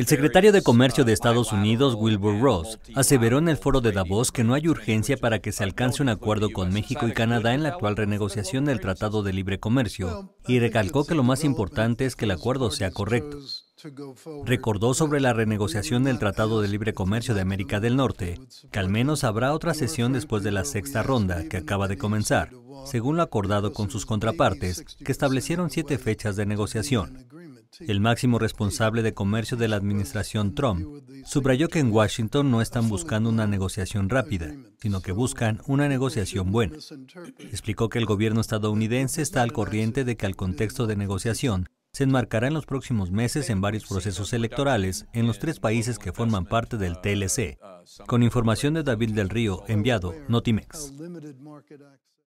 El secretario de Comercio de Estados Unidos, Wilbur Ross, aseveró en el foro de Davos que no hay urgencia para que se alcance un acuerdo con México y Canadá en la actual renegociación del Tratado de Libre Comercio y recalcó que lo más importante es que el acuerdo sea correcto. Recordó sobre la renegociación del Tratado de Libre Comercio de América del Norte, que al menos habrá otra sesión después de la sexta ronda, que acaba de comenzar, según lo acordado con sus contrapartes, que establecieron siete fechas de negociación el máximo responsable de comercio de la administración Trump, subrayó que en Washington no están buscando una negociación rápida, sino que buscan una negociación buena. Explicó que el gobierno estadounidense está al corriente de que al contexto de negociación se enmarcará en los próximos meses en varios procesos electorales en los tres países que forman parte del TLC, con información de David del Río, enviado Notimex.